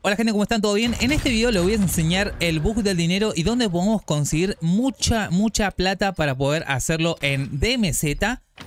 Hola gente, ¿cómo están? ¿Todo bien? En este video les voy a enseñar el bug del dinero y dónde podemos conseguir mucha, mucha plata para poder hacerlo en DMZ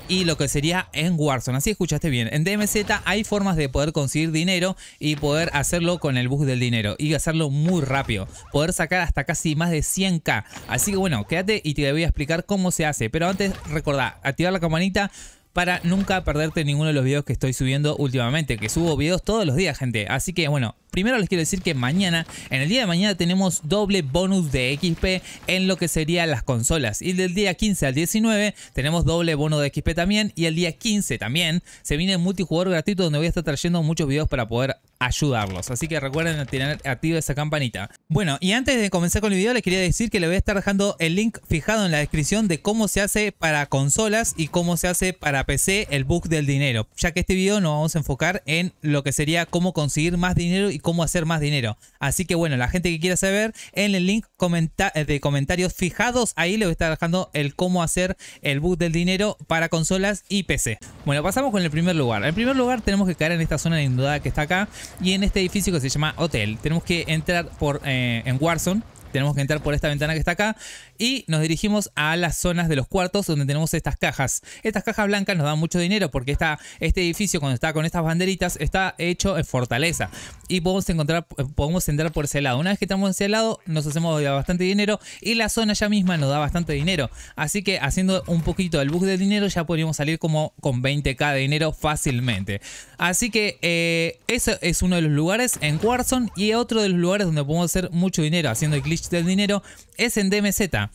y lo que sería en Warzone. Así escuchaste bien. En DMZ hay formas de poder conseguir dinero y poder hacerlo con el bug del dinero y hacerlo muy rápido. Poder sacar hasta casi más de 100k. Así que bueno, quédate y te voy a explicar cómo se hace. Pero antes, recordá, activar la campanita para nunca perderte ninguno de los videos que estoy subiendo últimamente, que subo videos todos los días, gente. Así que bueno, primero les quiero decir que mañana, en el día de mañana, tenemos doble bonus de XP en lo que serían las consolas. Y del día 15 al 19 tenemos doble bono de XP también. Y el día 15 también se viene multijugador gratuito donde voy a estar trayendo muchos videos para poder ayudarlos. Así que recuerden tener activa esa campanita. Bueno, y antes de comenzar con el video les quería decir que les voy a estar dejando el link fijado en la descripción de cómo se hace para consolas y cómo se hace para PC el bug del dinero. Ya que este video nos vamos a enfocar en lo que sería cómo conseguir más dinero y cómo hacer más dinero. Así que bueno, la gente que quiera saber, en el link eh, de comentarios fijados, ahí les voy a estar dejando el cómo hacer el boot del dinero para consolas y PC. Bueno, pasamos con el primer lugar. En primer lugar tenemos que caer en esta zona de inundada que está acá y en este edificio que se llama Hotel. Tenemos que entrar por, eh, en Warzone tenemos que entrar por esta ventana que está acá y nos dirigimos a las zonas de los cuartos donde tenemos estas cajas. Estas cajas blancas nos dan mucho dinero porque está este edificio cuando está con estas banderitas está hecho en fortaleza y podemos encontrar eh, podemos entrar por ese lado. Una vez que estamos en ese lado nos hacemos bastante dinero y la zona ya misma nos da bastante dinero. Así que haciendo un poquito el bug de dinero ya podríamos salir como con 20k de dinero fácilmente. Así que eh, eso es uno de los lugares en Warzone y otro de los lugares donde podemos hacer mucho dinero haciendo el cliché del dinero es en DMZ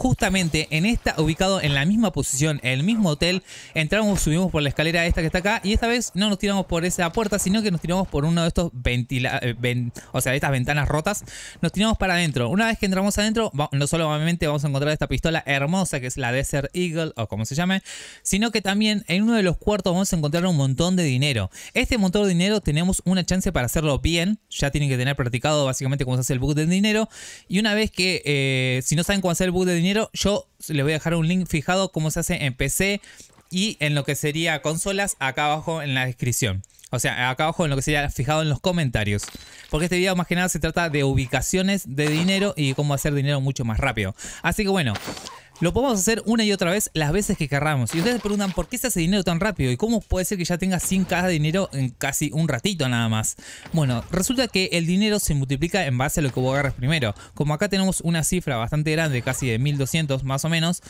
justamente en esta, ubicado en la misma posición, en el mismo hotel. Entramos, subimos por la escalera esta que está acá y esta vez no nos tiramos por esa puerta, sino que nos tiramos por uno de estos eh, o sea, de estas ventanas rotas. Nos tiramos para adentro. Una vez que entramos adentro, no solo obviamente vamos a encontrar esta pistola hermosa que es la Desert Eagle o como se llame, sino que también en uno de los cuartos vamos a encontrar un montón de dinero. Este montón de dinero tenemos una chance para hacerlo bien. Ya tienen que tener practicado básicamente cómo se hace el bug de dinero. Y una vez que, eh, si no saben cómo hacer el bug de dinero, yo les voy a dejar un link fijado cómo se hace en PC y en lo que sería consolas acá abajo en la descripción. O sea, acá abajo en lo que sería fijado en los comentarios. Porque este video más que nada se trata de ubicaciones de dinero y cómo hacer dinero mucho más rápido. Así que bueno, lo podemos hacer una y otra vez las veces que querramos. Y ustedes preguntan por qué se hace dinero tan rápido y cómo puede ser que ya tengas 100k de dinero en casi un ratito nada más. Bueno, resulta que el dinero se multiplica en base a lo que vos agarras primero. Como acá tenemos una cifra bastante grande, casi de 1200 más o menos,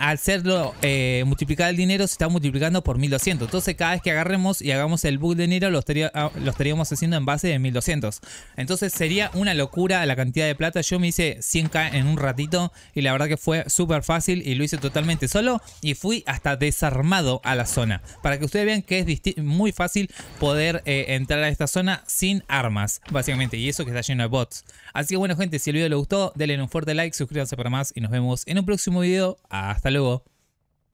al serlo eh, multiplicar el dinero se está multiplicando por 1200. Entonces cada vez que agarremos y hagamos el bug de dinero ah, lo, estaríamos haciendo en base de 1200. Entonces sería una locura la cantidad de plata. Yo me hice 100k en un ratito y la verdad que fue súper fácil y lo hice totalmente solo y fui hasta desarmado a la zona. Para que ustedes vean que es muy fácil poder eh, entrar a esta zona sin armas, básicamente. Y eso que está lleno de bots. Así que bueno gente, si el video les gustó, denle un fuerte like, suscríbanse para más y nos vemos en un próximo video. Hasta Falou.